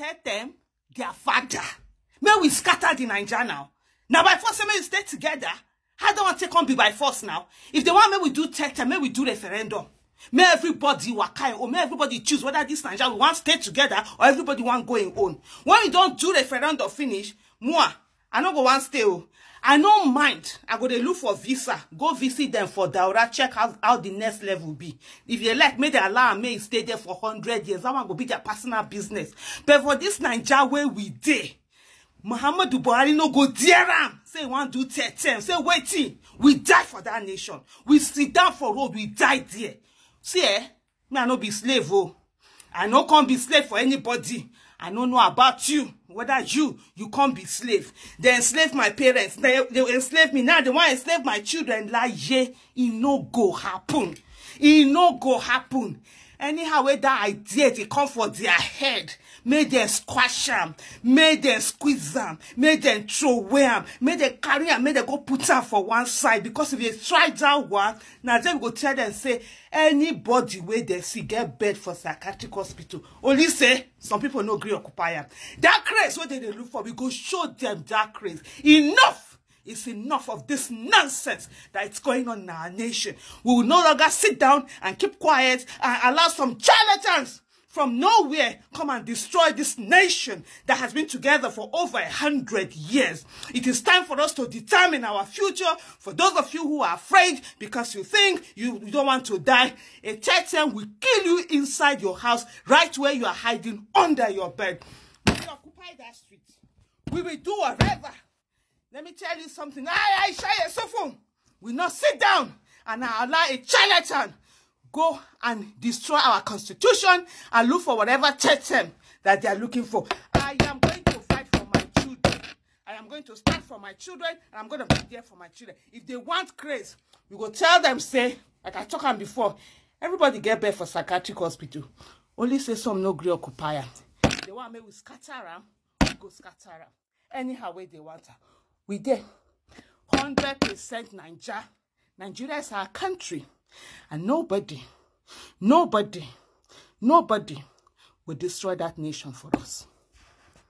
tell them their father. May we scatter the Niger now. Now by force, may we stay together. I don't want to come be by force now. If they want, may we do them. may we do referendum. May everybody wakai or may everybody choose whether this Niger we want stay together or everybody want going on. When we don't do referendum finish, moi, i no go wan stay o i no mind i go dey look for visa go visit them for daura check how how the next level be if they like make they allow me e stay there for hundred years that one go be their personal business but for this naija wey we dey muhammadu buhari no go dare am say one do third say waiting. we die for that nation we sit down for road we die there see eh me i no be slave Oh. I no come be slave for anybody. I no know about you. Whether you, you can't be slave. They enslave my parents. They, they enslave me. Now they want to enslave my children. Like, yeah, it no go happen. It no go happen anyhow wey dat idea dey come for their head make dem squash am make dem squeeze am make dem throway am make dem carry am make dem go put am for one side because if you try dat one na dem go tell dem say anybody wey dem see get bed for psychiatric hospital only say some people no gree occupy am dat craze wey dem dey look for we go show dem dat craze enough It's enough of this nonsense that it's going on in our nation. We will no longer sit down and keep quiet and allow some charlatans from nowhere come and destroy this nation that has been together for over a hundred years. It is time for us to determine our future. For those of you who are afraid because you think you, you don't want to die, a Titan will kill you inside your house, right where you are hiding under your bed. We occupy that street. We will do whatever. Let me tell you something. I, I, Aisha Yesufu we not sit down and allow a charlatan go and destroy our constitution and look for whatever term that they are looking for. I am going to fight for my children. I am going to stand for my children and I'm going to be there for my children. If they want grace, we go tell them, say, like I talked before, everybody get bed for psychiatric hospital. Only say some no gree occupier. They want me to scatter around, we go scatter around. Anyhow way they want her. we there. 100% Niger. Nigeria is our country. And nobody, nobody, nobody will destroy that nation for us.